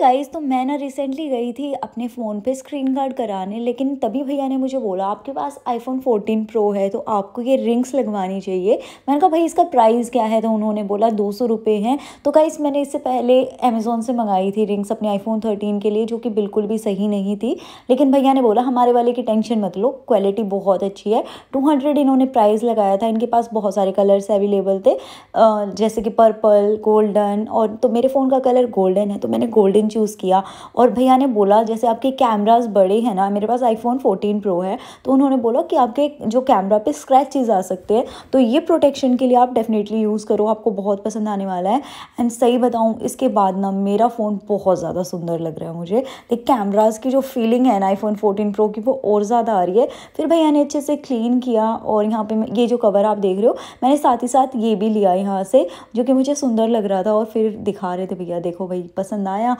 guys तो मैं ना रिसेंटली गई थी अपने फ़ोन पे स्क्रीन गार्ड कराने लेकिन तभी भैया ने मुझे बोला आपके पास आईफोन 14 प्रो है तो आपको ये रिंग्स लगवानी चाहिए मैंने कहा भाई इसका प्राइस क्या है तो उन्होंने बोला दो सौ रुपये हैं तो गाइस मैंने इससे पहले अमेज़ोन से मंगाई थी रिंग्स अपने आईफोन थर्टीन के लिए जो कि बिल्कुल भी सही नहीं थी लेकिन भैया ने बोला हमारे वाले की टेंशन मत लो क्वालिटी बहुत अच्छी है टू हंड्रेड इन्होंने प्राइस लगाया था इनके पास बहुत सारे कलर्स अवेलेबल थे जैसे कि पर्पल गोल्डन और तो मेरे फ़ोन का कलर गोल्डन है तो मैंने गोल्डन सेवन चूज़ किया और भैया ने बोला जैसे आपके कैमराज बड़े हैं ना मेरे पास आईफोन फोर्टीन प्रो है तो उन्होंने बोला कि आपके जो कैमरा पे स्क्रैचेज आ सकते हैं तो ये प्रोटेक्शन के लिए आप डेफिनेटली यूज़ करो आपको बहुत पसंद आने वाला है एंड सही बताऊँ इसके बाद ना मेरा फ़ोन बहुत ज़्यादा सुंदर लग रहा है मुझे देख कैमराज की जो फीलिंग है ना आईफोन फोर्टीन प्रो की वो और ज़्यादा आ रही है फिर भैया ने अच्छे से क्लीन किया और यहाँ पर ये जो कवर आप देख रहे हो मैंने साथ ही साथ ये भी लिया यहाँ से जो कि मुझे सुंदर लग रहा था और फिर दिखा रहे थे भैया देखो भाई पसंद आया